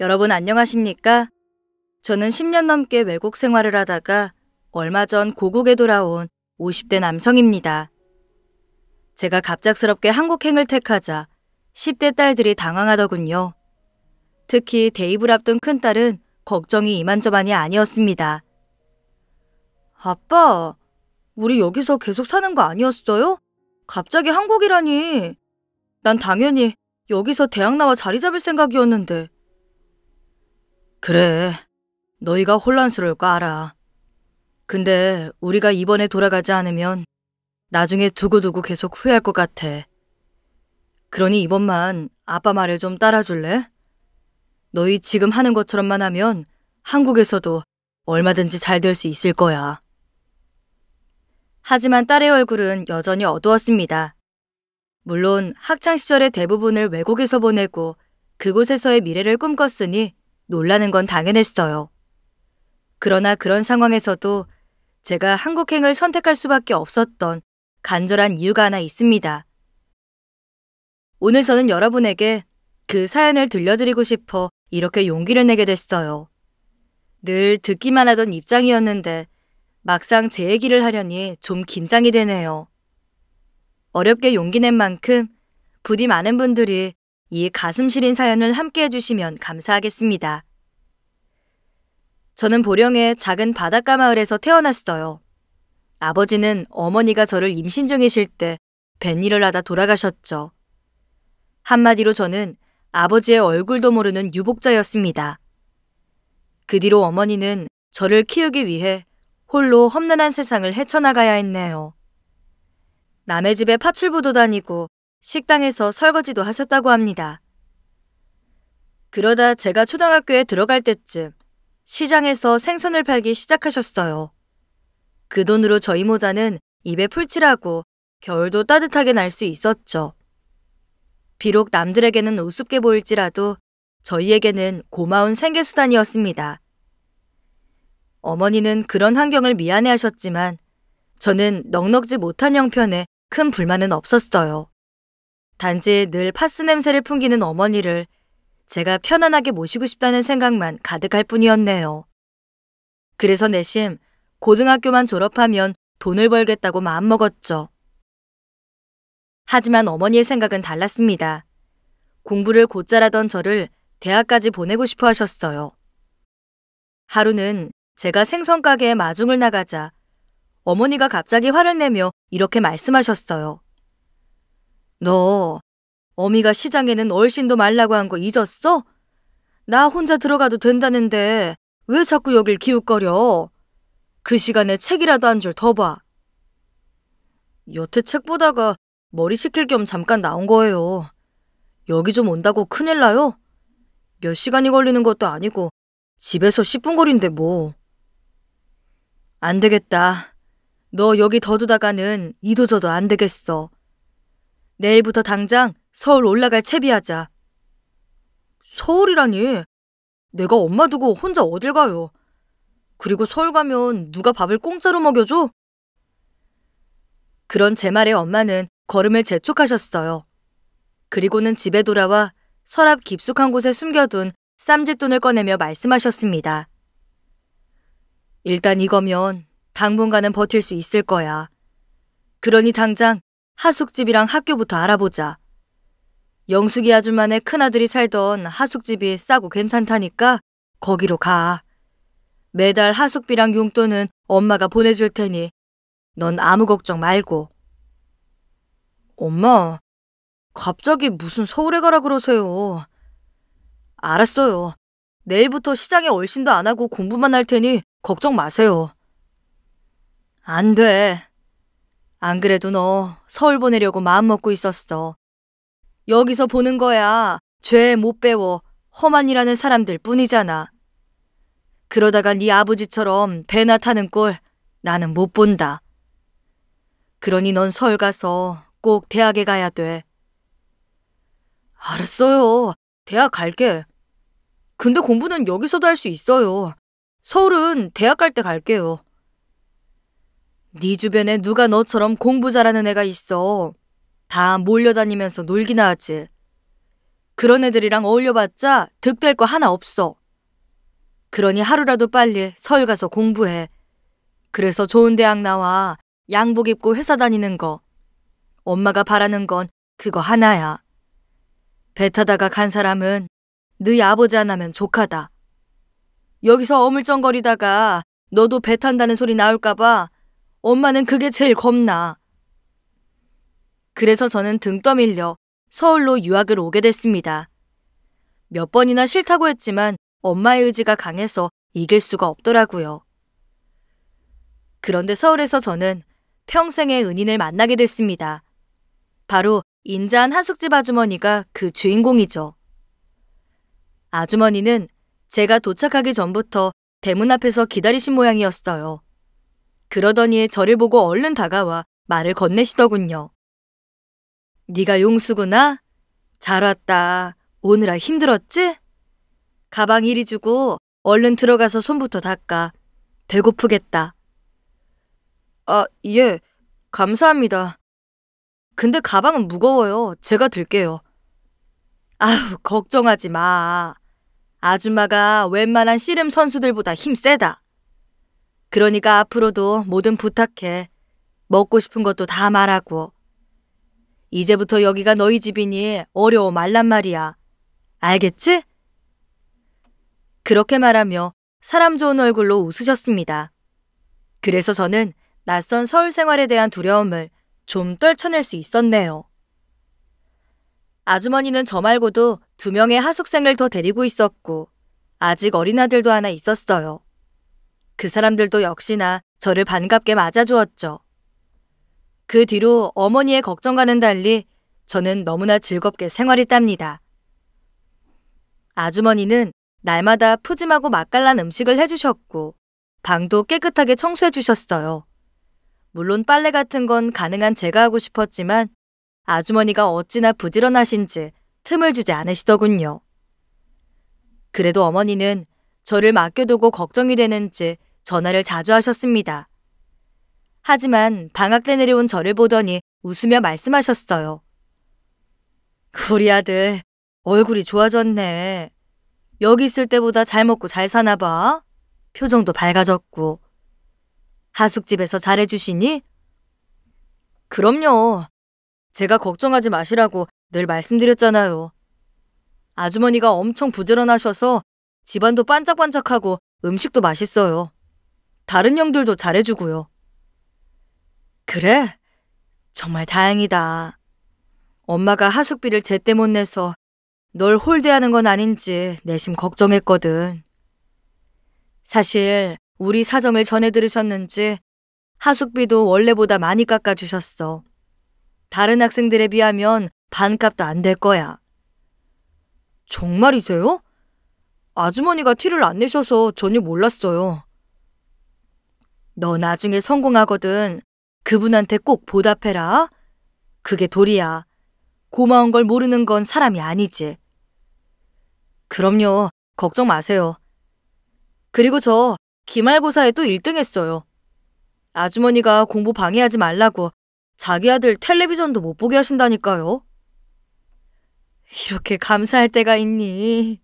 여러분 안녕하십니까? 저는 10년 넘게 외국 생활을 하다가 얼마 전 고국에 돌아온 50대 남성입니다. 제가 갑작스럽게 한국행을 택하자 10대 딸들이 당황하더군요. 특히 데이브를 앞둔 큰딸은 걱정이 이만저만이 아니었습니다. 아빠, 우리 여기서 계속 사는 거 아니었어요? 갑자기 한국이라니. 난 당연히 여기서 대학 나와 자리 잡을 생각이었는데. 그래. 너희가 혼란스러울 까 알아. 근데 우리가 이번에 돌아가지 않으면 나중에 두고두고 계속 후회할 것 같아. 그러니 이번만 아빠 말을 좀 따라줄래? 너희 지금 하는 것처럼만 하면 한국에서도 얼마든지 잘 될 수 있을 거야. 하지만 딸의 얼굴은 여전히 어두웠습니다. 물론 학창시절의 대부분을 외국에서 보내고 그곳에서의 미래를 꿈꿨으니 놀라는 건 당연했어요. 그러나 그런 상황에서도 제가 한국행을 선택할 수밖에 없었던 간절한 이유가 하나 있습니다. 오늘 저는 여러분에게 그 사연을 들려드리고 싶어 이렇게 용기를 내게 됐어요. 늘 듣기만 하던 입장이었는데 막상 제 얘기를 하려니 좀 긴장이 되네요. 어렵게 용기 낸 만큼 부디 많은 분들이 이 가슴 시린 사연을 함께 해주시면 감사하겠습니다. 저는 보령의 작은 바닷가 마을에서 태어났어요. 아버지는 어머니가 저를 임신 중이실 때 뱃일을 하다 돌아가셨죠. 한마디로 저는 아버지의 얼굴도 모르는 유복자였습니다. 그 뒤로 어머니는 저를 키우기 위해 홀로 험난한 세상을 헤쳐나가야 했네요. 남의 집에 파출부도 다니고 식당에서 설거지도 하셨다고 합니다. 그러다 제가 초등학교에 들어갈 때쯤 시장에서 생선을 팔기 시작하셨어요. 그 돈으로 저희 모자는 입에 풀칠하고 겨울도 따뜻하게 날 수 있었죠. 비록 남들에게는 우습게 보일지라도 저희에게는 고마운 생계수단이었습니다. 어머니는 그런 환경을 미안해 하셨지만 저는 넉넉지 못한 형편에 큰 불만은 없었어요. 단지 늘 파스 냄새를 풍기는 어머니를 제가 편안하게 모시고 싶다는 생각만 가득할 뿐이었네요. 그래서 내심 고등학교만 졸업하면 돈을 벌겠다고 마음먹었죠. 하지만 어머니의 생각은 달랐습니다. 공부를 곧잘하던 저를 대학까지 보내고 싶어 하셨어요. 하루는 제가 생선가게에 마중을 나가자 어머니가 갑자기 화를 내며 이렇게 말씀하셨어요. 너 어미가 시장에는 얼씬도 말라고 한 거 잊었어? 나 혼자 들어가도 된다는데 왜 자꾸 여길 기웃거려? 그 시간에 책이라도 한 줄 더 봐. 여태 책 보다가 머리 식힐 겸 잠깐 나온 거예요. 여기 좀 온다고 큰일 나요? 몇 시간이 걸리는 것도 아니고 집에서 10분 거리인데 뭐. 안 되겠다. 너 여기 더두다가는 이도저도 안 되겠어. 내일부터 당장 서울 올라갈 채비하자. 서울이라니. 내가 엄마 두고 혼자 어딜 가요. 그리고 서울 가면 누가 밥을 공짜로 먹여줘? 그런 제 말에 엄마는 걸음을 재촉하셨어요. 그리고는 집에 돌아와 서랍 깊숙한 곳에 숨겨둔 쌈짓돈을 꺼내며 말씀하셨습니다. 일단 이거면 당분간은 버틸 수 있을 거야. 그러니 당장 하숙집이랑 학교부터 알아보자. 영숙이 아줌마네 큰아들이 살던 하숙집이 싸고 괜찮다니까 거기로 가. 매달 하숙비랑 용돈은 엄마가 보내줄 테니 넌 아무 걱정 말고. 엄마, 갑자기 무슨 서울에 가라 그러세요. 알았어요. 내일부터 시장에 얼씬도 안 하고 공부만 할 테니 걱정 마세요. 안 돼. 안 그래도 너 서울 보내려고 마음먹고 있었어. 여기서 보는 거야. 죄 못 배워. 험한 일하는 사람들 뿐이잖아. 그러다가 네 아버지처럼 배나 타는 꼴 나는 못 본다. 그러니 넌 서울 가서 꼭 대학에 가야 돼. 알았어요. 대학 갈게. 근데 공부는 여기서도 할 수 있어요. 서울은 대학 갈 때 갈게요. 네 주변에 누가 너처럼 공부 잘하는 애가 있어. 다 몰려다니면서 놀기나 하지. 그런 애들이랑 어울려봤자 득 될 거 하나 없어. 그러니 하루라도 빨리 서울 가서 공부해. 그래서 좋은 대학 나와 양복 입고 회사 다니는 거. 엄마가 바라는 건 그거 하나야. 배 타다가 간 사람은 네 아버지 안하면족하다 여기서 어물쩡거리다가 너도 배 탄다는 소리 나올까봐 엄마는 그게 제일 겁나. 그래서 저는 등 떠밀려 서울로 유학을 오게 됐습니다. 몇 번이나 싫다고 했지만 엄마의 의지가 강해서 이길 수가 없더라고요. 그런데 서울에서 저는 평생의 은인을 만나게 됐습니다. 바로 인자한 한숙집 아주머니가 그 주인공이죠. 아주머니는 제가 도착하기 전부터 대문 앞에서 기다리신 모양이었어요. 그러더니 저를 보고 얼른 다가와 말을 건네시더군요. 네가 용수구나? 잘 왔다. 오느라 힘들었지? 가방 이리 주고 얼른 들어가서 손부터 닦아. 배고프겠다. 아, 예. 감사합니다. 근데 가방은 무거워요. 제가 들게요. 아우, 걱정하지 마. 아줌마가 웬만한 씨름 선수들보다 힘 세다. 그러니까 앞으로도 뭐든 부탁해. 먹고 싶은 것도 다 말하고. 이제부터 여기가 너희 집이니 어려워 말란 말이야. 알겠지? 그렇게 말하며 사람 좋은 얼굴로 웃으셨습니다. 그래서 저는 낯선 서울 생활에 대한 두려움을 좀 떨쳐낼 수 있었네요. 아주머니는 저 말고도 두 명의 하숙생을 더 데리고 있었고, 아직 어린 아들도 하나 있었어요. 그 사람들도 역시나 저를 반갑게 맞아주었죠. 그 뒤로 어머니의 걱정과는 달리 저는 너무나 즐겁게 생활했답니다. 아주머니는 날마다 푸짐하고 맛깔난 음식을 해주셨고 방도 깨끗하게 청소해 주셨어요. 물론 빨래 같은 건 가능한 제가 하고 싶었지만 아주머니가 어찌나 부지런하신지 틈을 주지 않으시더군요. 그래도 어머니는 저를 맡겨두고 걱정이 되는지 전화를 자주 하셨습니다. 하지만 방학 때 내려온 저를 보더니 웃으며 말씀하셨어요. 우리 아들 얼굴이 좋아졌네. 여기 있을 때보다 잘 먹고 잘 사나 봐. 표정도 밝아졌고. 하숙집에서 잘해주시니? 그럼요. 제가 걱정하지 마시라고 늘 말씀드렸잖아요. 아주머니가 엄청 부지런하셔서 집안도 반짝반짝하고 음식도 맛있어요. 다른 형들도 잘해주고요. 그래? 정말 다행이다. 엄마가 하숙비를 제때 못 내서 널 홀대하는 건 아닌지 내심 걱정했거든. 사실 우리 사정을 전해 들으셨는지 하숙비도 원래보다 많이 깎아주셨어. 다른 학생들에 비하면 반값도 안 될 거야. 정말이세요? 아주머니가 티를 안 내셔서 전혀 몰랐어요. 너 나중에 성공하거든. 그분한테 꼭 보답해라. 그게 도리야. 고마운 걸 모르는 건 사람이 아니지. 그럼요. 걱정 마세요. 그리고 저 기말고사에 도 1등 했어요. 아주머니가 공부 방해하지 말라고 자기 아들 텔레비전도 못 보게 하신다니까요. 이렇게 감사할 때가 있니?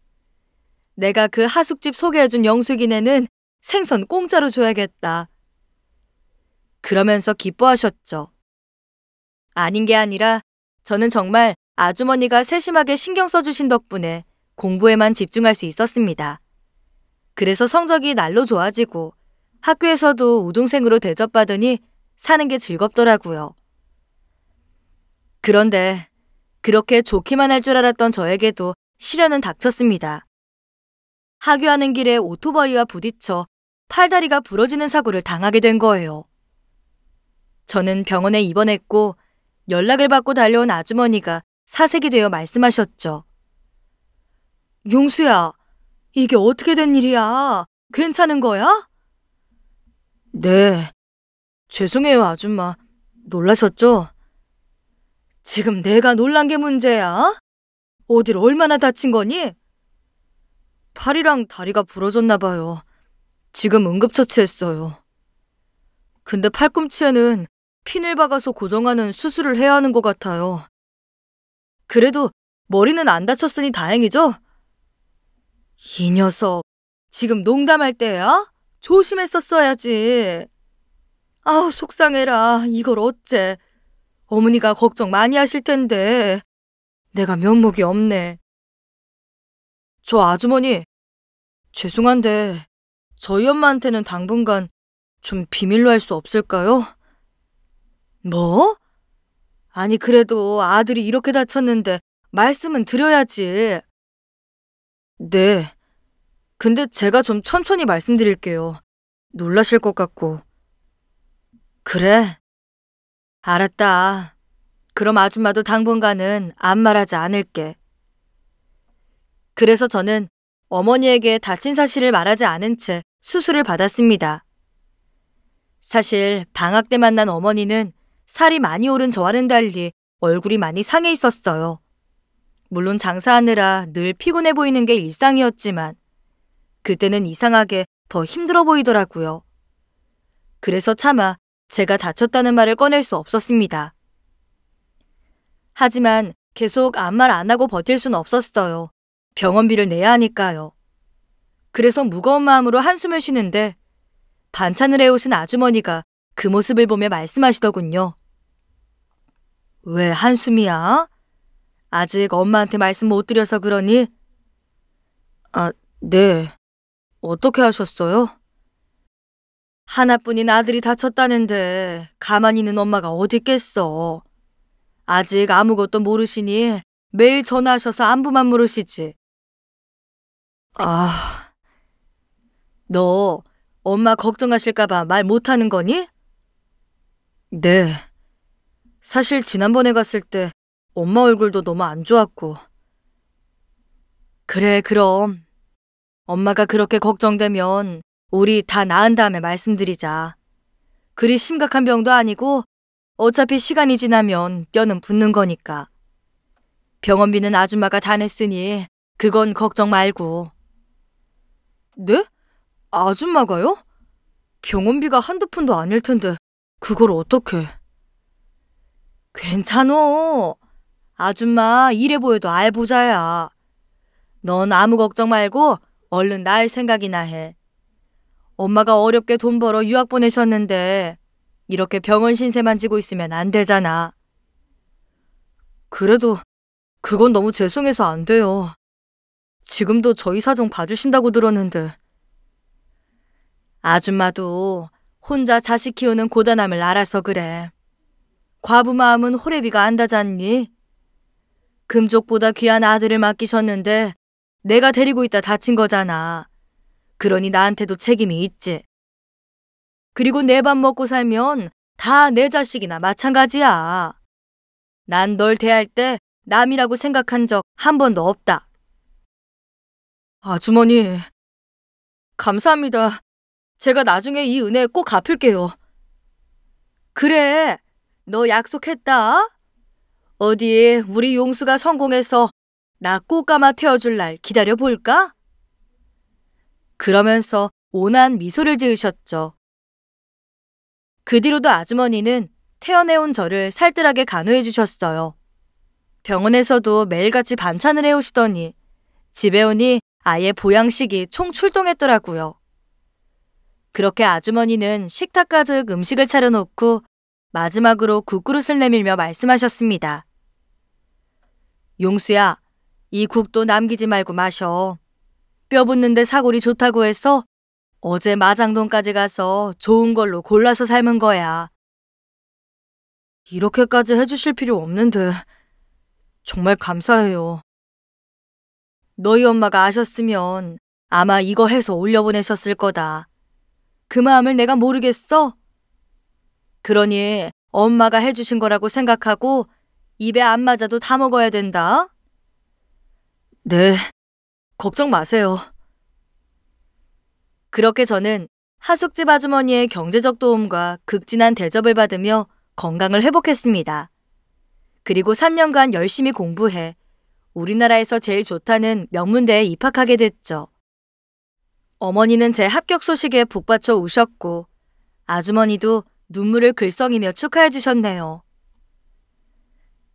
내가 그 하숙집 소개해준 영숙이네는 생선 공짜로 줘야겠다. 그러면서 기뻐하셨죠. 아닌 게 아니라 저는 정말 아주머니가 세심하게 신경 써주신 덕분에 공부에만 집중할 수 있었습니다. 그래서 성적이 날로 좋아지고 학교에서도 우등생으로 대접받으니 사는 게 즐겁더라고요. 그런데 그렇게 좋기만 할 줄 알았던 저에게도 시련은 닥쳤습니다. 학교하는 길에 오토바이와 부딪혀 팔다리가 부러지는 사고를 당하게 된 거예요. 저는 병원에 입원했고 연락을 받고 달려온 아주머니가 사색이 되어 말씀하셨죠. 용수야, 이게 어떻게 된 일이야? 괜찮은 거야? 네. 죄송해요, 아줌마. 놀라셨죠? 지금 내가 놀란 게 문제야? 어딜 얼마나 다친 거니? 팔이랑 다리가 부러졌나 봐요. 지금 응급처치했어요. 근데 팔꿈치에는 핀을 박아서 고정하는 수술을 해야 하는 것 같아요. 그래도 머리는 안 다쳤으니 다행이죠? 이 녀석, 지금 농담할 때야? 조심했었어야지. 아우, 속상해라. 이걸 어째. 어머니가 걱정 많이 하실 텐데. 내가 면목이 없네. 저 아주머니, 죄송한데 저희 엄마한테는 당분간 좀 비밀로 할 수 없을까요? 뭐? 아니, 그래도 아들이 이렇게 다쳤는데 말씀은 드려야지. 네. 근데 제가 좀 천천히 말씀드릴게요. 놀라실 것 같고. 그래. 알았다. 그럼 아줌마도 당분간은 안 말하지 않을게. 그래서 저는 어머니에게 다친 사실을 말하지 않은 채 수술을 받았습니다. 사실 방학 때 만난 어머니는 살이 많이 오른 저와는 달리 얼굴이 많이 상해 있었어요. 물론 장사하느라 늘 피곤해 보이는 게 일상이었지만 그때는 이상하게 더 힘들어 보이더라고요. 그래서 차마 제가 다쳤다는 말을 꺼낼 수 없었습니다. 하지만 계속 아무 말 안 하고 버틸 순 없었어요. 병원비를 내야 하니까요. 그래서 무거운 마음으로 한숨을 쉬는데 반찬을 해오신 아주머니가 그 모습을 보며 말씀하시더군요. 왜 한숨이야? 아직 엄마한테 말씀 못 드려서 그러니? 아, 네. 어떻게 하셨어요? 하나뿐인 아들이 다쳤다는데 가만히 있는 엄마가 어디있겠어 아직 아무것도 모르시니 매일 전화하셔서 안부만 물으시지. 아... 너 엄마 걱정하실까봐 말 못하는 거니? 네. 사실 지난번에 갔을 때 엄마 얼굴도 너무 안 좋았고. 그래, 그럼. 엄마가 그렇게 걱정되면 우리 다 나은 다음에 말씀드리자. 그리 심각한 병도 아니고 어차피 시간이 지나면 뼈는 붙는 거니까. 병원비는 아줌마가 다 냈으니 그건 걱정 말고. 네? 아줌마가요? 병원비가 한두 푼도 아닐 텐데 그걸 어떻게? 괜찮어. 아줌마 일해 보여도 알보자야. 넌 아무 걱정 말고 얼른 날 생각이나 해. 엄마가 어렵게 돈 벌어 유학 보내셨는데 이렇게 병원 신세만 지고 있으면 안 되잖아. 그래도 그건 너무 죄송해서 안 돼요. 지금도 저희 사정 봐주신다고 들었는데. 아줌마도 혼자 자식 키우는 고단함을 알아서 그래. 과부 마음은 호래비가 안다잖니? 금족보다 귀한 아들을 맡기셨는데 내가 데리고 있다 다친 거잖아. 그러니 나한테도 책임이 있지. 그리고 내 밥 먹고 살면 다 내 자식이나 마찬가지야. 난 널 대할 때 남이라고 생각한 적 한 번도 없다. 아주머니, 감사합니다. 제가 나중에 이 은혜 꼭 갚을게요. 그래, 너 약속했다. 어디 우리 용수가 성공해서 나 꽃가마 태워줄 날 기다려볼까? 그러면서 온한 미소를 지으셨죠. 그 뒤로도 아주머니는 태어내온 저를 살뜰하게 간호해 주셨어요. 병원에서도 매일같이 반찬을 해오시더니 집에 오니 아예 보양식이 총출동했더라고요. 그렇게 아주머니는 식탁 가득 음식을 차려놓고 마지막으로 국그릇을 내밀며 말씀하셨습니다. 용수야, 이 국도 남기지 말고 마셔. 뼈 붙는데 사골이 좋다고 해서 어제 마장동까지 가서 좋은 걸로 골라서 삶은 거야. 이렇게까지 해주실 필요 없는데 정말 감사해요. 너희 엄마가 아셨으면 아마 이거 해서 올려보내셨을 거다. 그 마음을 내가 모르겠어? 그러니 엄마가 해주신 거라고 생각하고 입에 안 맞아도 다 먹어야 된다. 네, 걱정 마세요. 그렇게 저는 하숙집 아주머니의 경제적 도움과 극진한 대접을 받으며 건강을 회복했습니다. 그리고 3년간 열심히 공부해 우리나라에서 제일 좋다는 명문대에 입학하게 됐죠. 어머니는 제 합격 소식에 복받쳐 우셨고 아주머니도 눈물을 글썽이며 축하해 주셨네요.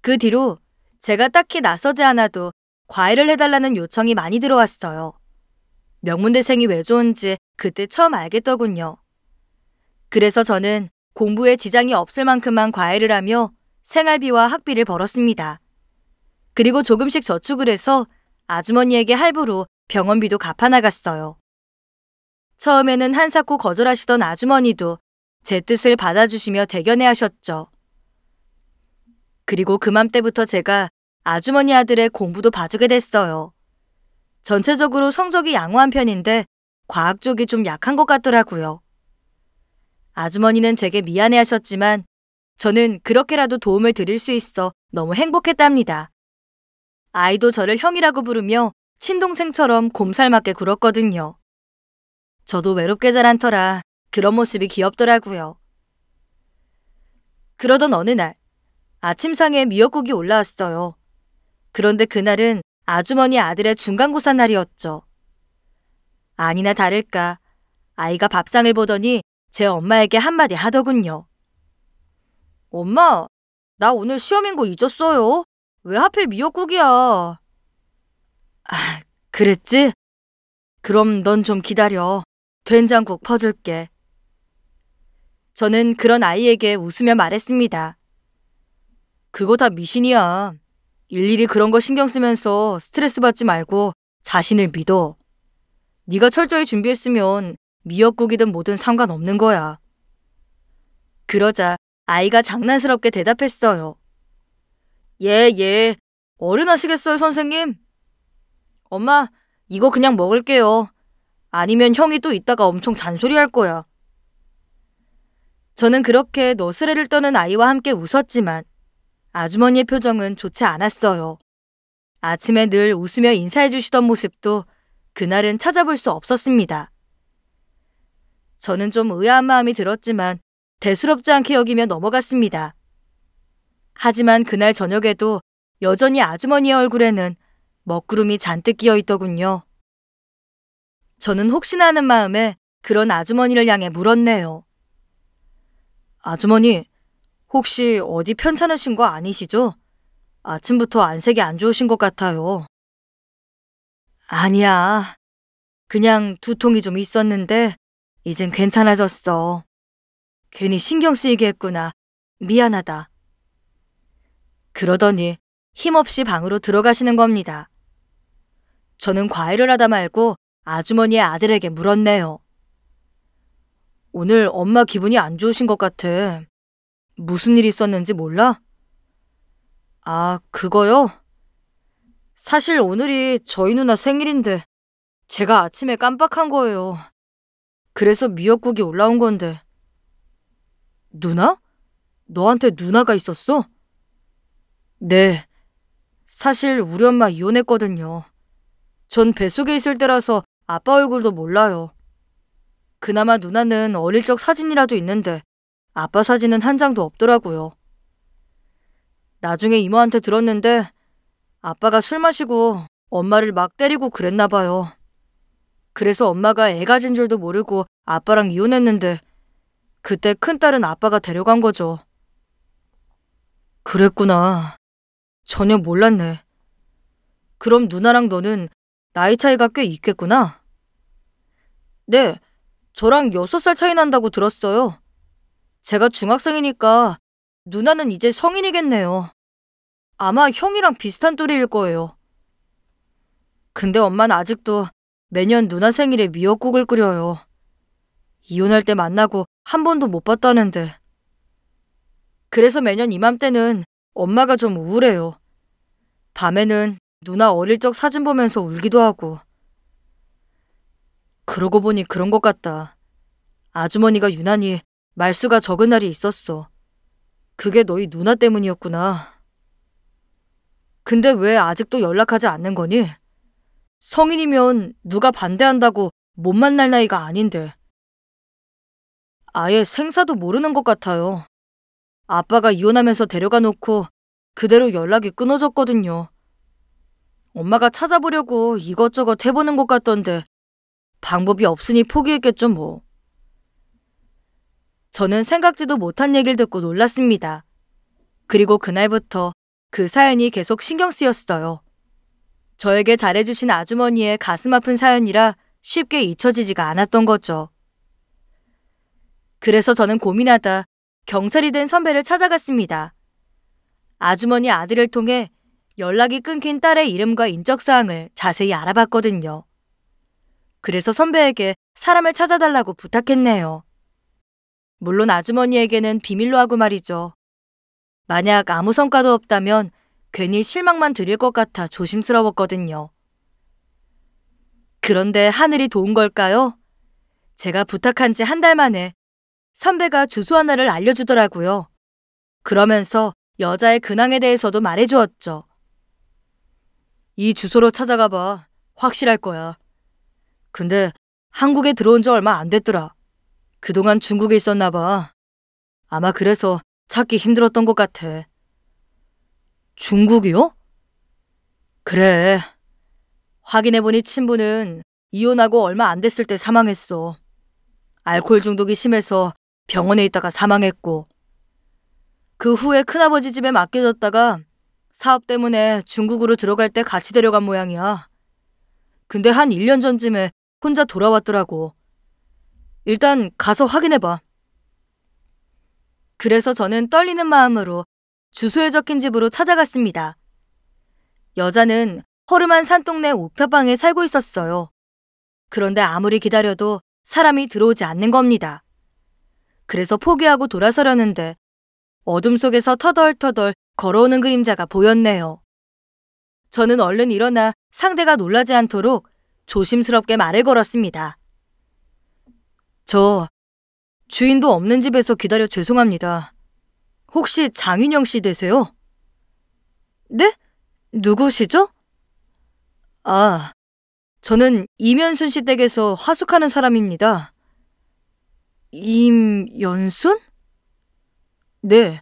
그 뒤로 제가 딱히 나서지 않아도 과외를 해달라는 요청이 많이 들어왔어요. 명문대생이 왜 좋은지 그때 처음 알겠더군요. 그래서 저는 공부에 지장이 없을 만큼만 과외를 하며 생활비와 학비를 벌었습니다. 그리고 조금씩 저축을 해서 아주머니에게 할부로 병원비도 갚아 나갔어요. 처음에는 한사코 거절하시던 아주머니도 제 뜻을 받아주시며 대견해 하셨죠. 그리고 그맘때부터 제가 아주머니 아들의 공부도 봐주게 됐어요. 전체적으로 성적이 양호한 편인데 과학 쪽이 좀 약한 것 같더라고요. 아주머니는 제게 미안해 하셨지만 저는 그렇게라도 도움을 드릴 수 있어 너무 행복했답니다. 아이도 저를 형이라고 부르며 친동생처럼 곰살맞게 굴었거든요. 저도 외롭게 자란 터라 그런 모습이 귀엽더라고요. 그러던 어느 날 아침상에 미역국이 올라왔어요. 그런데 그날은 아주머니 아들의 중간고사 날이었죠. 아니나 다를까 아이가 밥상을 보더니 제 엄마에게 한마디 하더군요. 엄마, 나 오늘 시험인 거 잊었어요. 왜 하필 미역국이야? 아, 그랬지? 그럼 넌 좀 기다려. 된장국 퍼줄게. 저는 그런 아이에게 웃으며 말했습니다. 그거 다 미신이야. 일일이 그런 거 신경 쓰면서 스트레스 받지 말고 자신을 믿어. 네가 철저히 준비했으면 미역국이든 뭐든 상관없는 거야. 그러자 아이가 장난스럽게 대답했어요. 예, 예. 어른 하시겠어요, 선생님? 엄마, 이거 그냥 먹을게요. 아니면 형이 또 이따가 엄청 잔소리할 거야. 저는 그렇게 너스레를 떠는 아이와 함께 웃었지만 아주머니의 표정은 좋지 않았어요. 아침에 늘 웃으며 인사해 주시던 모습도 그날은 찾아볼 수 없었습니다. 저는 좀 의아한 마음이 들었지만 대수롭지 않게 여기며 넘어갔습니다. 하지만 그날 저녁에도 여전히 아주머니의 얼굴에는 먹구름이 잔뜩 끼어 있더군요. 저는 혹시나 하는 마음에 그런 아주머니를 향해 물었네요. 아주머니, 혹시 어디 편찮으신 거 아니시죠? 아침부터 안색이 안 좋으신 것 같아요. 아니야. 그냥 두통이 좀 있었는데 이젠 괜찮아졌어. 괜히 신경 쓰이게 했구나. 미안하다. 그러더니 힘없이 방으로 들어가시는 겁니다. 저는 과외를 하다 말고 아주머니의 아들에게 물었네요. 오늘 엄마 기분이 안 좋으신 것 같아. 무슨 일 있었는지 몰라? 아, 그거요? 사실 오늘이 저희 누나 생일인데 제가 아침에 깜빡한 거예요. 그래서 미역국이 올라온 건데. 누나? 너한테 누나가 있었어? 네. 사실 우리 엄마 이혼했거든요. 전 뱃속에 있을 때라서 아빠 얼굴도 몰라요. 그나마 누나는 어릴 적 사진이라도 있는데 아빠 사진은 한 장도 없더라고요. 나중에 이모한테 들었는데 아빠가 술 마시고 엄마를 막 때리고 그랬나 봐요. 그래서 엄마가 애 가진 줄도 모르고 아빠랑 이혼했는데 그때 큰딸은 아빠가 데려간 거죠. 그랬구나. 전혀 몰랐네. 그럼 누나랑 너는 나이 차이가 꽤 있겠구나. 네, 저랑 6살 차이 난다고 들었어요. 제가 중학생이니까 누나는 이제 성인이겠네요. 아마 형이랑 비슷한 또래일 거예요. 근데 엄마는 아직도 매년 누나 생일에 미역국을 끓여요. 이혼할 때 만나고 한 번도 못 봤다는데. 그래서 매년 이맘때는 엄마가 좀 우울해요. 밤에는 누나 어릴 적 사진 보면서 울기도 하고. 그러고 보니 그런 것 같다. 아주머니가 유난히 말수가 적은 날이 있었어. 그게 너희 누나 때문이었구나. 근데 왜 아직도 연락하지 않는 거니? 성인이면 누가 반대한다고 못 만날 나이가 아닌데. 아예 생사도 모르는 것 같아요. 아빠가 이혼하면서 데려가 놓고 그대로 연락이 끊어졌거든요. 엄마가 찾아보려고 이것저것 해보는 것 같던데 방법이 없으니 포기했겠죠 뭐. 저는 생각지도 못한 얘기를 듣고 놀랐습니다. 그리고 그날부터 그 사연이 계속 신경 쓰였어요. 저에게 잘해주신 아주머니의 가슴 아픈 사연이라 쉽게 잊혀지지가 않았던 거죠. 그래서 저는 고민하다 경찰이 된 선배를 찾아갔습니다. 아주머니 아들을 통해 연락이 끊긴 딸의 이름과 인적사항을 자세히 알아봤거든요. 그래서 선배에게 사람을 찾아달라고 부탁했네요. 물론 아주머니에게는 비밀로 하고 말이죠. 만약 아무 성과도 없다면 괜히 실망만 드릴 것 같아 조심스러웠거든요. 그런데 하늘이 도운 걸까요? 제가 부탁한 지 한 달 만에 선배가 주소 하나를 알려주더라고요. 그러면서 여자의 근황에 대해서도 말해주었죠. 이 주소로 찾아가 봐. 확실할 거야. 근데 한국에 들어온 지 얼마 안 됐더라. 그동안 중국에 있었나 봐. 아마 그래서 찾기 힘들었던 것 같아. 중국이요? 그래. 확인해보니 친부는 이혼하고 얼마 안 됐을 때 사망했어. 알코올 중독이 심해서 병원에 있다가 사망했고. 그 후에 큰아버지 집에 맡겨졌다가 사업 때문에 중국으로 들어갈 때 같이 데려간 모양이야. 근데 한 1년 전쯤에 혼자 돌아왔더라고. 일단 가서 확인해봐. 그래서 저는 떨리는 마음으로 주소에 적힌 집으로 찾아갔습니다. 여자는 허름한 산동네 옥탑방에 살고 있었어요. 그런데 아무리 기다려도 사람이 들어오지 않는 겁니다. 그래서 포기하고 돌아서려는데 어둠 속에서 터덜터덜 걸어오는 그림자가 보였네요. 저는 얼른 일어나 상대가 놀라지 않도록 조심스럽게 말을 걸었습니다. 저 주인도 없는 집에서 기다려 죄송합니다. 혹시 장인영 씨 되세요? 네? 누구시죠? 아, 저는 이면순 씨 댁에서 화숙하는 사람입니다. 임연순? 네,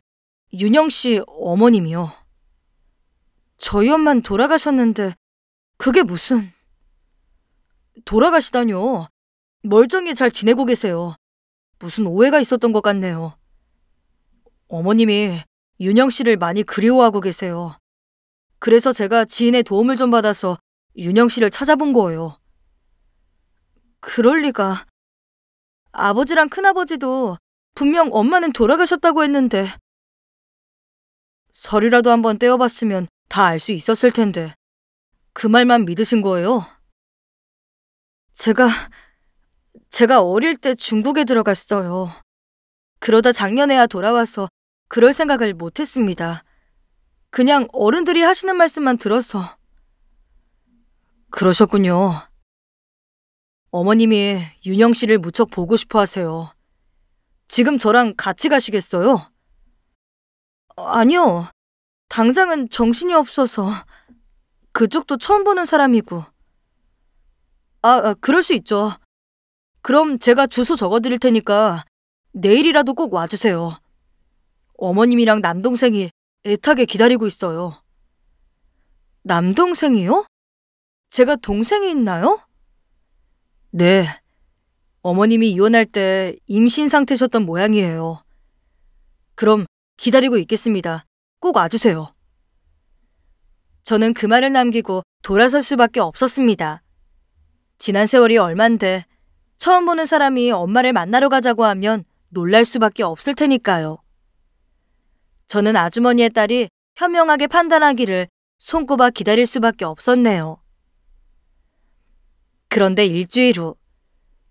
윤영 씨 어머님이요. 저희 엄만 돌아가셨는데 그게 무슨... 돌아가시다뇨. 멀쩡히 잘 지내고 계세요. 무슨 오해가 있었던 것 같네요. 어머님이 윤영 씨를 많이 그리워하고 계세요. 그래서 제가 지인의 도움을 좀 받아서 윤영 씨를 찾아본 거예요. 그럴 리가. 아버지랑 큰아버지도 분명 엄마는 돌아가셨다고 했는데 설이라도 한번 떼어봤으면 다 알 수 있었을 텐데 그 말만 믿으신 거예요? 제가, 제가 어릴 때 중국에 들어갔어요. 그러다 작년에야 돌아와서 그럴 생각을 못했습니다. 그냥 어른들이 하시는 말씀만 들어서. 그러셨군요. 어머님이 윤영 씨를 무척 보고 싶어 하세요. 지금 저랑 같이 가시겠어요? 아니요. 당장은 정신이 없어서. 그쪽도 처음 보는 사람이고. 아, 아, 그럴 수 있죠. 그럼 제가 주소 적어드릴 테니까 내일이라도 꼭 와주세요. 어머님이랑 남동생이 애타게 기다리고 있어요. 남동생이요? 제가 동생이 있나요? 네. 어머님이 이혼할 때 임신 상태셨던 모양이에요. 그럼 기다리고 있겠습니다. 꼭 와주세요. 저는 그 말을 남기고 돌아설 수밖에 없었습니다. 지난 세월이 얼만데 처음 보는 사람이 엄마를 만나러 가자고 하면 놀랄 수밖에 없을 테니까요. 저는 아주머니의 딸이 현명하게 판단하기를 손꼽아 기다릴 수밖에 없었네요. 그런데 일주일 후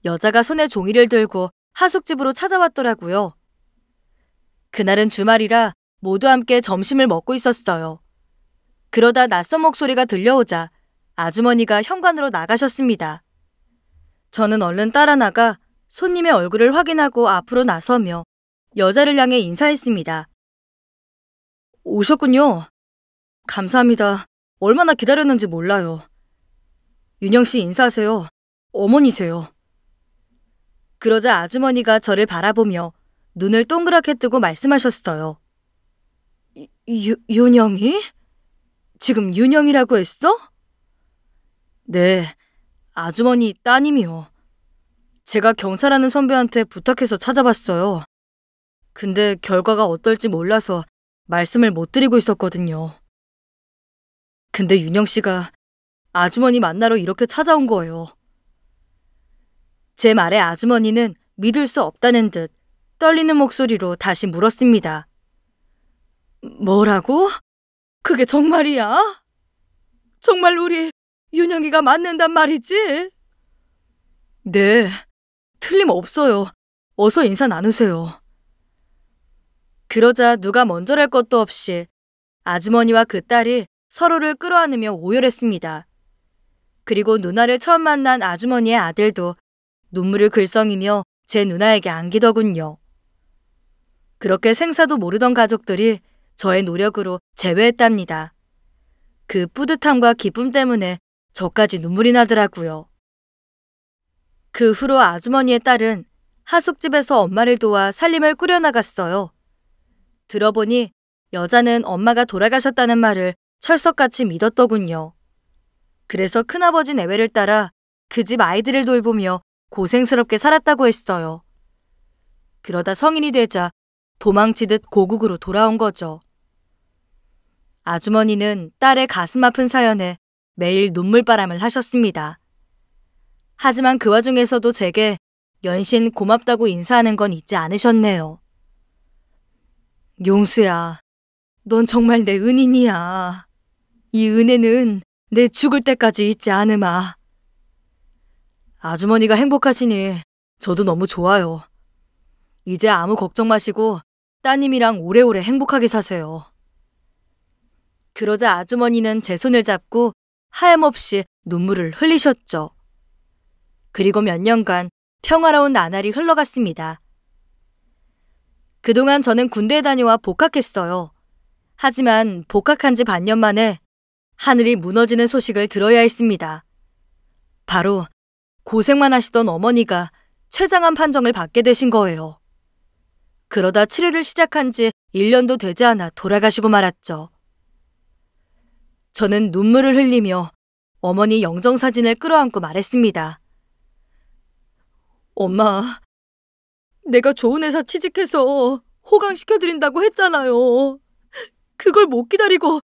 여자가 손에 종이를 들고 하숙집으로 찾아왔더라고요. 그날은 주말이라 모두 함께 점심을 먹고 있었어요. 그러다 낯선 목소리가 들려오자 아주머니가 현관으로 나가셨습니다. 저는 얼른 따라 나가 손님의 얼굴을 확인하고 앞으로 나서며 여자를 향해 인사했습니다. 오셨군요. 감사합니다. 얼마나 기다렸는지 몰라요. 윤영 씨 인사하세요. 어머니세요. 그러자 아주머니가 저를 바라보며 눈을 동그랗게 뜨고 말씀하셨어요. 유, 윤영이? 지금 윤영이라고 했어? 네, 아주머니 따님이요. 제가 경사라는 선배한테 부탁해서 찾아봤어요. 근데 결과가 어떨지 몰라서 말씀을 못 드리고 있었거든요. 근데 윤영 씨가 아주머니 만나러 이렇게 찾아온 거예요. 제 말에 아주머니는 믿을 수 없다는 듯 떨리는 목소리로 다시 물었습니다. 뭐라고? 그게 정말이야? 정말 우리 윤영이가 맞는단 말이지? 네, 틀림없어요. 어서 인사 나누세요. 그러자 누가 먼저랄 것도 없이 아주머니와 그 딸이 서로를 끌어안으며 오열했습니다. 그리고 누나를 처음 만난 아주머니의 아들도 눈물을 글썽이며 제 누나에게 안기더군요. 그렇게 생사도 모르던 가족들이 저의 노력으로 제외했답니다. 그 뿌듯함과 기쁨 때문에 저까지 눈물이 나더라고요. 그 후로 아주머니의 딸은 하숙집에서 엄마를 도와 살림을 꾸려나갔어요. 들어보니 여자는 엄마가 돌아가셨다는 말을 철석같이 믿었더군요. 그래서 큰아버지 내외를 따라 그 집 아이들을 돌보며 고생스럽게 살았다고 했어요. 그러다 성인이 되자 도망치듯 고국으로 돌아온 거죠. 아주머니는 딸의 가슴 아픈 사연에 매일 눈물바람을 하셨습니다. 하지만 그 와중에서도 제게 연신 고맙다고 인사하는 건 잊지 않으셨네요. 용수야, 넌 정말 내 은인이야. 이 은혜는 내 죽을 때까지 잊지 않으마. 아주머니가 행복하시니 저도 너무 좋아요. 이제 아무 걱정 마시고 따님이랑 오래오래 행복하게 사세요. 그러자 아주머니는 제 손을 잡고 하염없이 눈물을 흘리셨죠. 그리고 몇 년간 평화로운 나날이 흘러갔습니다. 그동안 저는 군대에 다녀와 복학했어요. 하지만 복학한 지 반년 만에 하늘이 무너지는 소식을 들어야 했습니다. 바로 고생만 하시던 어머니가 최장암 판정을 받게 되신 거예요. 그러다 치료를 시작한 지 1년도 되지 않아 돌아가시고 말았죠. 저는 눈물을 흘리며 어머니 영정사진을 끌어안고 말했습니다. 엄마, 내가 좋은 회사 취직해서 호강시켜드린다고 했잖아요. 그걸 못 기다리고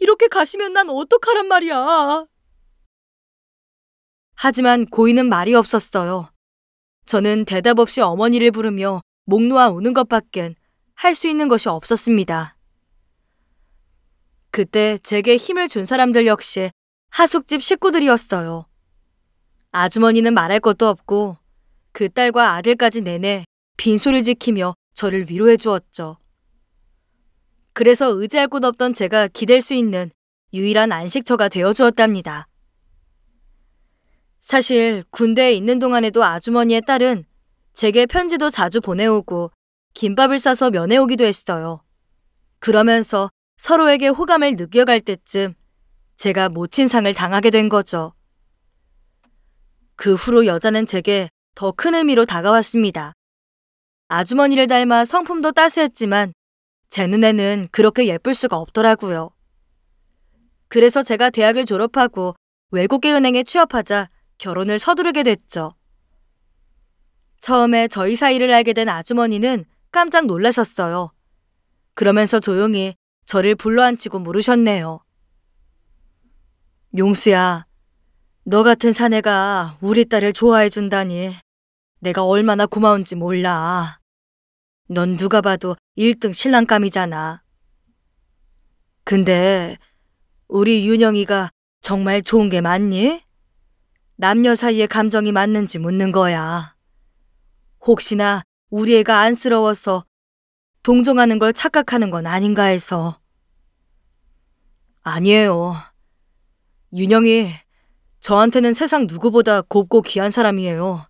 이렇게 가시면 난 어떡하란 말이야. 하지만 고인은 말이 없었어요. 저는 대답 없이 어머니를 부르며 목 놓아 우는 것밖엔 할 수 있는 것이 없었습니다. 그때 제게 힘을 준 사람들 역시 하숙집 식구들이었어요. 아주머니는 말할 것도 없고 그 딸과 아들까지 내내 빈소를 지키며 저를 위로해 주었죠. 그래서 의지할 곳 없던 제가 기댈 수 있는 유일한 안식처가 되어 주었답니다. 사실 군대에 있는 동안에도 아주머니의 딸은 제게 편지도 자주 보내오고 김밥을 싸서 면해오기도 했어요. 그러면서 서로에게 호감을 느껴갈 때쯤 제가 모친상을 당하게 된 거죠. 그 후로 여자는 제게 더 큰 의미로 다가왔습니다. 아주머니를 닮아 성품도 따스했지만 제 눈에는 그렇게 예쁠 수가 없더라고요. 그래서 제가 대학을 졸업하고 외국계 은행에 취업하자 결혼을 서두르게 됐죠. 처음에 저희 사이를 알게 된 아주머니는 깜짝 놀라셨어요. 그러면서 조용히 저를 불러앉히고 물으셨네요. 용수야, 너 같은 사내가 우리 딸을 좋아해준다니 내가 얼마나 고마운지 몰라. 넌 누가 봐도 1등 신랑감이잖아. 근데 우리 윤영이가 정말 좋은 게 맞니? 남녀 사이의 감정이 맞는지 묻는 거야. 혹시나 우리 애가 안쓰러워서 동정하는 걸 착각하는 건 아닌가 해서. 아니에요. 윤영이 저한테는 세상 누구보다 곱고 귀한 사람이에요.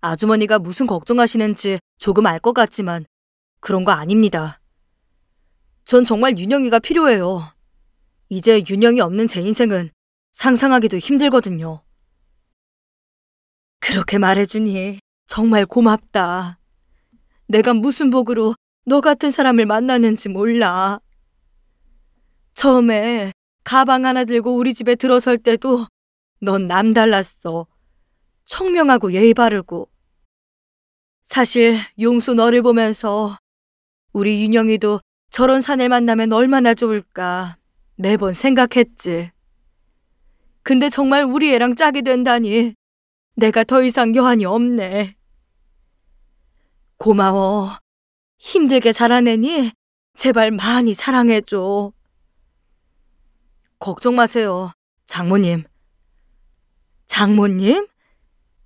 아주머니가 무슨 걱정하시는지 조금 알 것 같지만 그런 거 아닙니다. 전 정말 윤영이가 필요해요. 이제 윤영이 없는 제 인생은 상상하기도 힘들거든요. 그렇게 말해주니 정말 고맙다. 내가 무슨 복으로 너 같은 사람을 만나는지 몰라. 처음에 가방 하나 들고 우리 집에 들어설 때도 넌 남달랐어. 청명하고 예의 바르고. 사실 용수 너를 보면서 우리 윤영이도 저런 사내 만나면 얼마나 좋을까 매번 생각했지. 근데 정말 우리 애랑 짝이 된다니 내가 더 이상 여한이 없네. 고마워. 힘들게 자라내니 제발 많이 사랑해줘. 걱정 마세요, 장모님. 장모님?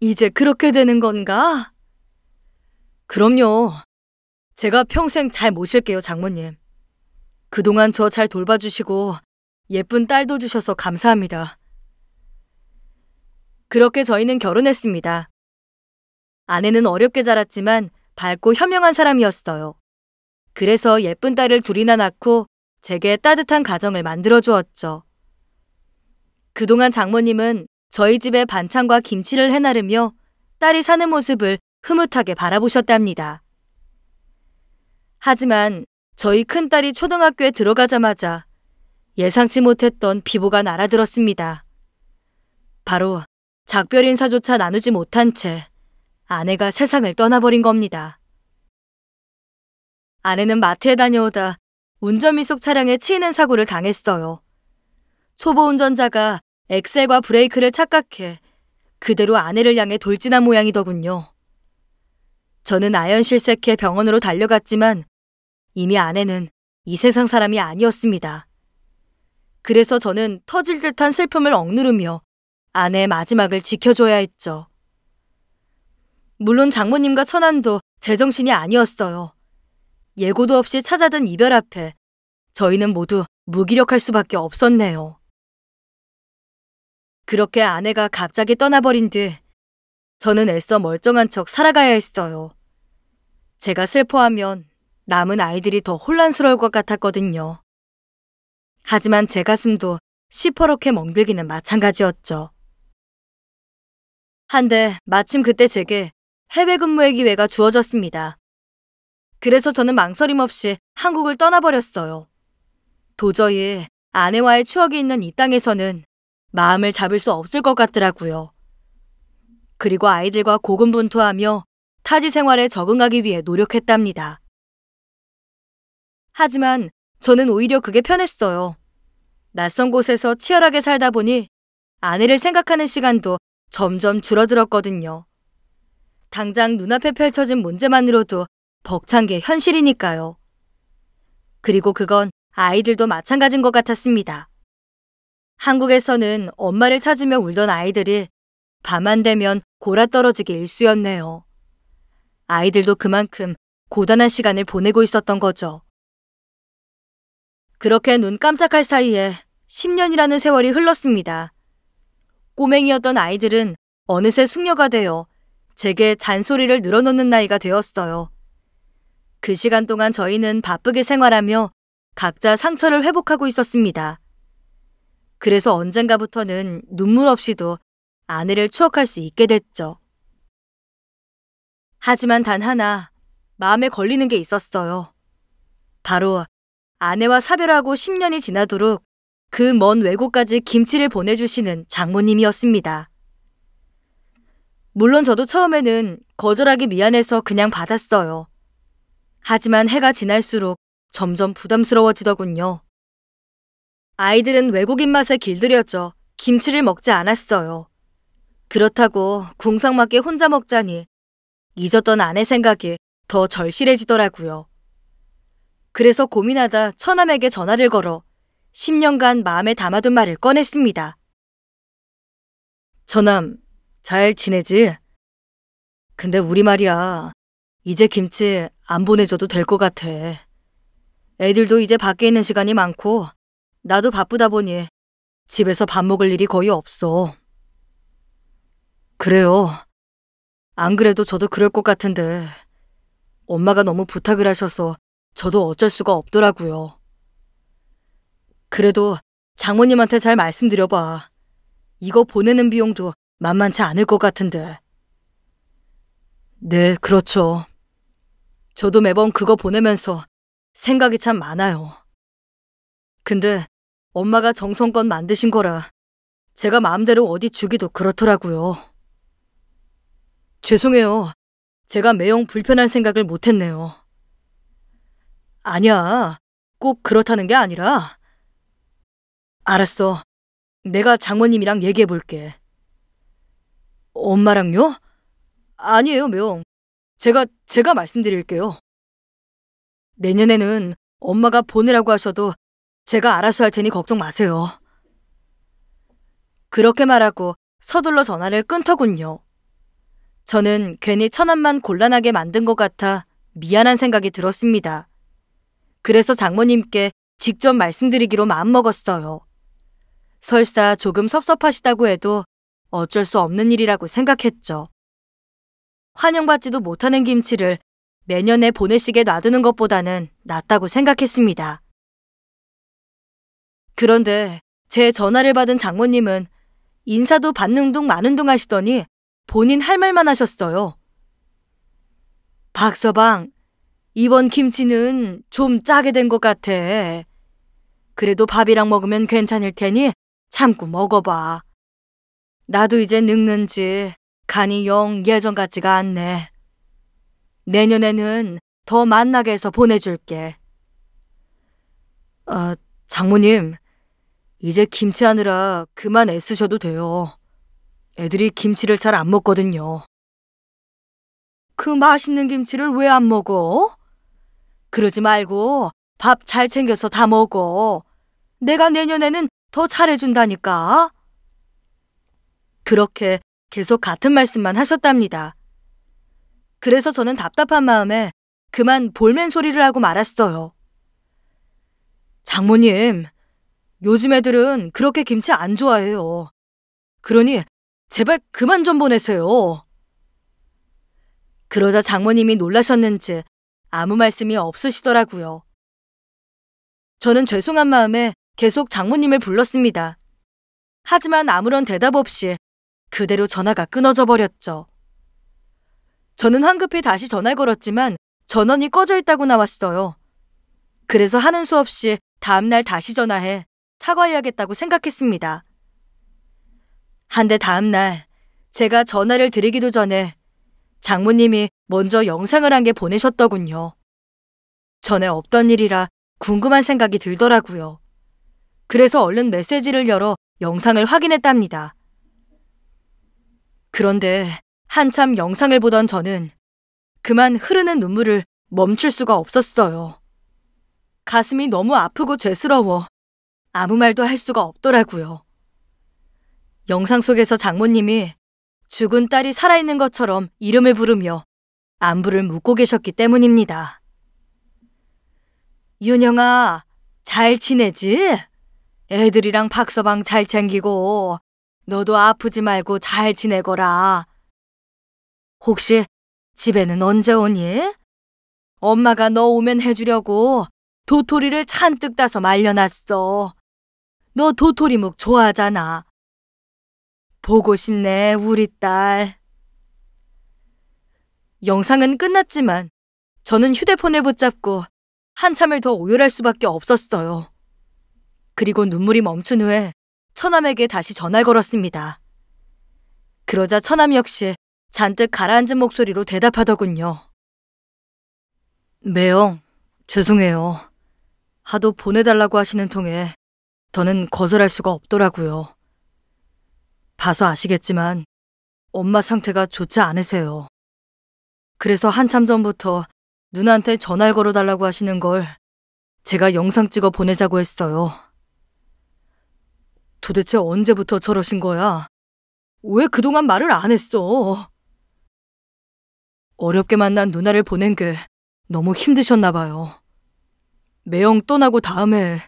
이제 그렇게 되는 건가? 그럼요. 제가 평생 잘 모실게요, 장모님. 그동안 저 잘 돌봐주시고 예쁜 딸도 주셔서 감사합니다. 그렇게 저희는 결혼했습니다. 아내는 어렵게 자랐지만 밝고 현명한 사람이었어요. 그래서 예쁜 딸을 둘이나 낳고 제게 따뜻한 가정을 만들어 주었죠. 그동안 장모님은 저희 집에 반찬과 김치를 해나르며 딸이 사는 모습을 흐뭇하게 바라보셨답니다. 하지만 저희 큰딸이 초등학교에 들어가자마자 예상치 못했던 비보가 날아들었습니다. 바로 작별 인사조차 나누지 못한 채 아내가 세상을 떠나버린 겁니다. 아내는 마트에 다녀오다 운전미숙 차량에 치이는 사고를 당했어요. 초보 운전자가 엑셀과 브레이크를 착각해 그대로 아내를 향해 돌진한 모양이더군요. 저는 아연실색해 병원으로 달려갔지만 이미 아내는 이 세상 사람이 아니었습니다. 그래서 저는 터질 듯한 슬픔을 억누르며 아내의 마지막을 지켜줘야 했죠. 물론 장모님과 천안도 제정신이 아니었어요. 예고도 없이 찾아든 이별 앞에 저희는 모두 무기력할 수밖에 없었네요. 그렇게 아내가 갑자기 떠나버린 뒤 저는 애써 멀쩡한 척 살아가야 했어요. 제가 슬퍼하면 남은 아이들이 더 혼란스러울 것 같았거든요. 하지만 제 가슴도 시퍼렇게 멍들기는 마찬가지였죠. 한데 마침 그때 제게 해외 근무의 기회가 주어졌습니다. 그래서 저는 망설임 없이 한국을 떠나버렸어요. 도저히 아내와의 추억이 있는 이 땅에서는 마음을 잡을 수 없을 것 같더라고요. 그리고 아이들과 고군분투하며 타지 생활에 적응하기 위해 노력했답니다. 하지만 저는 오히려 그게 편했어요. 낯선 곳에서 치열하게 살다 보니 아내를 생각하는 시간도 점점 줄어들었거든요. 당장 눈앞에 펼쳐진 문제만으로도 벅찬 게 현실이니까요. 그리고 그건 아이들도 마찬가지인 것 같았습니다. 한국에서는 엄마를 찾으며 울던 아이들이 밤 안 되면 골아 떨어지게 일쑤였네요. 아이들도 그만큼 고단한 시간을 보내고 있었던 거죠. 그렇게 눈 깜짝할 사이에 10년이라는 세월이 흘렀습니다. 꼬맹이였던 아이들은 어느새 숙녀가 되어 제게 잔소리를 늘어놓는 나이가 되었어요. 그 시간 동안 저희는 바쁘게 생활하며 각자 상처를 회복하고 있었습니다. 그래서 언젠가부터는 눈물 없이도 아내를 추억할 수 있게 됐죠. 하지만 단 하나 마음에 걸리는 게 있었어요. 바로 아내와 사별하고 10년이 지나도록 그 먼 외국까지 김치를 보내주시는 장모님이었습니다. 물론 저도 처음에는 거절하기 미안해서 그냥 받았어요. 하지만 해가 지날수록 점점 부담스러워지더군요. 아이들은 외국인 맛에 길들여져 김치를 먹지 않았어요. 그렇다고 궁상맞게 혼자 먹자니 잊었던 아내 생각이 더 절실해지더라고요. 그래서 고민하다 처남에게 전화를 걸어 10년간 마음에 담아둔 말을 꺼냈습니다. 처남, 잘 지내지? 근데 우리 말이야, 이제 김치 안 보내줘도 될 것 같아. 애들도 이제 밖에 있는 시간이 많고 나도 바쁘다 보니 집에서 밥 먹을 일이 거의 없어. 그래요. 안 그래도 저도 그럴 것 같은데 엄마가 너무 부탁을 하셔서 저도 어쩔 수가 없더라고요. 그래도 장모님한테 잘 말씀드려봐. 이거 보내는 비용도 만만치 않을 것 같은데. 네, 그렇죠. 저도 매번 그거 보내면서 생각이 참 많아요. 근데 엄마가 정성껏 만드신 거라 제가 마음대로 어디 주기도 그렇더라고요. 죄송해요. 제가 매형 불편한 생각을 못했네요. 아니야. 꼭 그렇다는 게 아니라. 알았어. 내가 장모님이랑 얘기해 볼게. 엄마랑요? 아니에요, 매형. 제가, 제가 말씀드릴게요. 내년에는 엄마가 보내라고 하셔도 제가 알아서 할 테니 걱정 마세요. 그렇게 말하고 서둘러 전화를 끊더군요. 저는 괜히 천안만 곤란하게 만든 것 같아 미안한 생각이 들었습니다. 그래서 장모님께 직접 말씀드리기로 마음먹었어요. 설사 조금 섭섭하시다고 해도 어쩔 수 없는 일이라고 생각했죠. 환영받지도 못하는 김치를 매년에 보내시게 놔두는 것보다는 낫다고 생각했습니다. 그런데 제 전화를 받은 장모님은 인사도 받는 둥 마는 둥 하시더니 본인 할 말만 하셨어요. 박 서방, 이번 김치는 좀 짜게 된 것 같아. 그래도 밥이랑 먹으면 괜찮을 테니 참고 먹어봐. 나도 이제 늙는지 간이 영 예전 같지가 않네. 내년에는 더 만나게 해서 보내줄게. 아, 장모님, 이제 김치하느라 그만 애쓰셔도 돼요. 애들이 김치를 잘 안 먹거든요. 그 맛있는 김치를 왜 안 먹어? 그러지 말고 밥 잘 챙겨서 다 먹어. 내가 내년에는 더 잘해준다니까. 그렇게 계속 같은 말씀만 하셨답니다. 그래서 저는 답답한 마음에 그만 볼멘 소리를 하고 말았어요. 장모님, 요즘 애들은 그렇게 김치 안 좋아해요. 그러니 제발 그만 좀 보내세요. 그러자 장모님이 놀라셨는지 아무 말씀이 없으시더라고요. 저는 죄송한 마음에 계속 장모님을 불렀습니다. 하지만 아무런 대답 없이 그대로 전화가 끊어져 버렸죠. 저는 황급히 다시 전화를 걸었지만 전원이 꺼져 있다고 나왔어요. 그래서 하는 수 없이 다음날 다시 전화해 사과해야겠다고 생각했습니다. 한데 다음날 제가 전화를 드리기도 전에 장모님이 먼저 영상을 한 개 보내셨더군요. 전에 없던 일이라 궁금한 생각이 들더라고요. 그래서 얼른 메시지를 열어 영상을 확인했답니다. 그런데 한참 영상을 보던 저는 그만 흐르는 눈물을 멈출 수가 없었어요. 가슴이 너무 아프고 죄스러워 아무 말도 할 수가 없더라고요. 영상 속에서 장모님이 죽은 딸이 살아있는 것처럼 이름을 부르며 안부를 묻고 계셨기 때문입니다. 윤영아, 잘 지내지? 애들이랑 박서방 잘 챙기고 너도 아프지 말고 잘 지내거라. 혹시 집에는 언제 오니? 엄마가 너 오면 해주려고 도토리를 잔뜩 따서 말려놨어. 너 도토리묵 좋아하잖아. 보고 싶네, 우리 딸. 영상은 끝났지만 저는 휴대폰을 붙잡고 한참을 더 오열할 수밖에 없었어요. 그리고 눈물이 멈춘 후에 처남에게 다시 전화를 걸었습니다. 그러자 처남 역시 잔뜩 가라앉은 목소리로 대답하더군요. 매영, 죄송해요. 하도 보내달라고 하시는 통에 더는 거절할 수가 없더라고요. 봐서 아시겠지만 엄마 상태가 좋지 않으세요. 그래서 한참 전부터 누나한테 전화를 걸어달라고 하시는 걸 제가 영상 찍어 보내자고 했어요. 도대체 언제부터 저러신 거야? 왜 그동안 말을 안 했어? 어렵게 만난 누나를 보낸 게 너무 힘드셨나 봐요. 매형 떠나고 다음에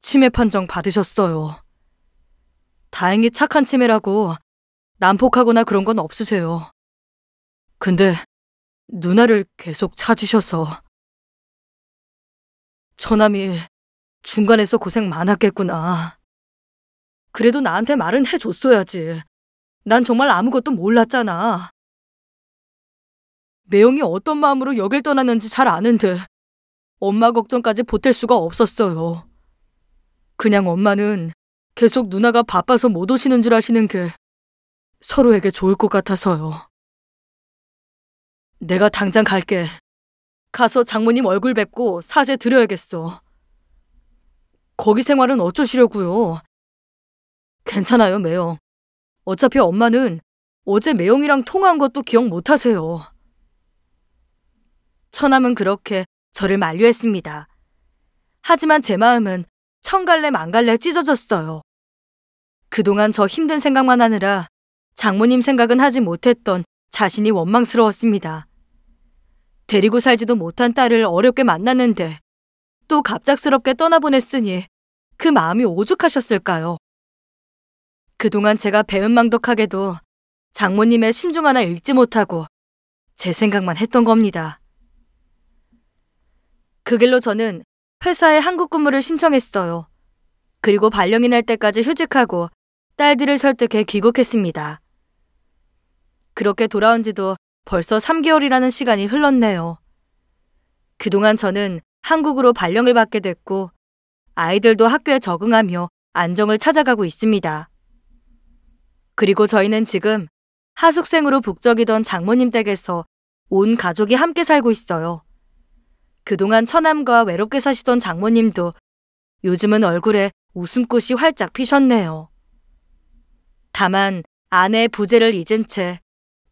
치매 판정 받으셨어요. 다행히 착한 치매라고 난폭하거나 그런 건 없으세요. 근데 누나를 계속 찾으셔서 처남이 중간에서 고생 많았겠구나. 그래도 나한테 말은 해줬어야지. 난 정말 아무것도 몰랐잖아. 내용이 어떤 마음으로 여길 떠났는지 잘 아는데 엄마 걱정까지 보탤 수가 없었어요. 그냥 엄마는 계속 누나가 바빠서 못 오시는 줄 아시는 게 서로에게 좋을 것 같아서요. 내가 당장 갈게. 가서 장모님 얼굴 뵙고 사죄 드려야겠어. 거기 생활은 어쩌시려고요? 괜찮아요, 매영. 어차피 엄마는 어제 매영이랑 통화한 것도 기억 못하세요. 처남은 그렇게 저를 만류했습니다. 하지만 제 마음은 천갈래 만갈래 찢어졌어요. 그동안 저 힘든 생각만 하느라 장모님 생각은 하지 못했던 자신이 원망스러웠습니다. 데리고 살지도 못한 딸을 어렵게 만났는데 또 갑작스럽게 떠나보냈으니 그 마음이 오죽하셨을까요? 그동안 제가 배은망덕하게도 장모님의 심중 하나 읽지 못하고 제 생각만 했던 겁니다. 그 길로 저는 회사에 한국 근무를 신청했어요. 그리고 발령이 날 때까지 휴직하고 딸들을 설득해 귀국했습니다. 그렇게 돌아온 지도 벌써 3개월이라는 시간이 흘렀네요. 그동안 저는 한국으로 발령을 받게 됐고 아이들도 학교에 적응하며 안정을 찾아가고 있습니다. 그리고 저희는 지금 하숙생으로 북적이던 장모님 댁에서 온 가족이 함께 살고 있어요. 그동안 처남과 외롭게 사시던 장모님도 요즘은 얼굴에 웃음꽃이 활짝 피셨네요. 다만 아내의 부재를 잊은 채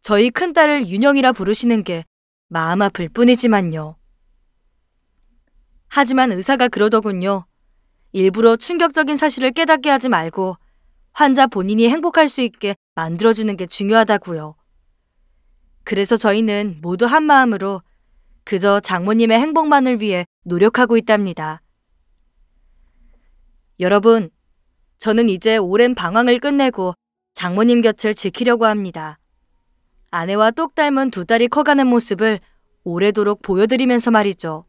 저희 큰딸을 윤영이라 부르시는 게 마음 아플 뿐이지만요. 하지만 의사가 그러더군요. 일부러 충격적인 사실을 깨닫게 하지 말고 환자 본인이 행복할 수 있게 만들어주는 게 중요하다고요. 그래서 저희는 모두 한 마음으로 그저 장모님의 행복만을 위해 노력하고 있답니다. 여러분, 저는 이제 오랜 방황을 끝내고 장모님 곁을 지키려고 합니다. 아내와 똑 닮은 두 딸이 커가는 모습을 오래도록 보여드리면서 말이죠.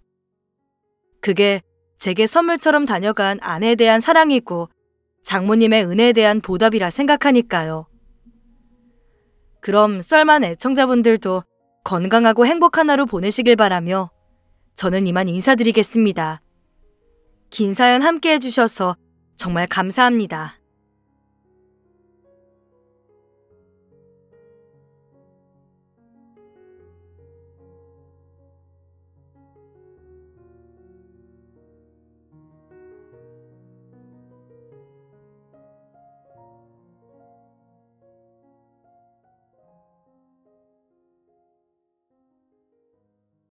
그게 제게 선물처럼 다녀간 아내에 대한 사랑이고 장모님의 은혜에 대한 보답이라 생각하니까요. 그럼 썰만 애청자분들도 건강하고 행복한 하루 보내시길 바라며 저는 이만 인사드리겠습니다. 긴 사연 함께 해주셔서 정말 감사합니다.